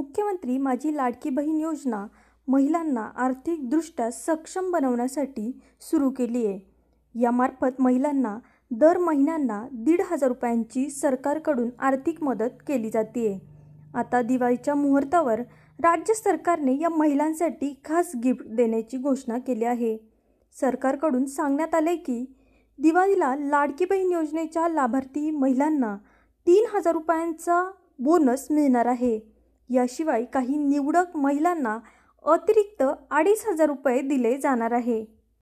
मुख्यमंत्री माझी लाडकी बहीण योजना महिलांना आर्थिकदृष्ट्या सक्षम बनवण्यासाठी सुरू केली आहे यामार्फत महिलांना दर महिन्यांना दीड हजार रुपयांची सरकारकडून आर्थिक मदत केली जाते आता दिवाळीच्या मुहूर्तावर राज्य सरकारने या महिलांसाठी खास गिफ्ट देण्याची घोषणा केली आहे सरकारकडून सांगण्यात आले की दिवाळीला लाडकी बहीण योजनेच्या लाभार्थी महिलांना तीन हजार रुपयांचा बोनस मिळणार आहे याशिवाय काही निवडक महिलांना अतिरिक्त अडीच हजार रुपये दिले जाणार आहे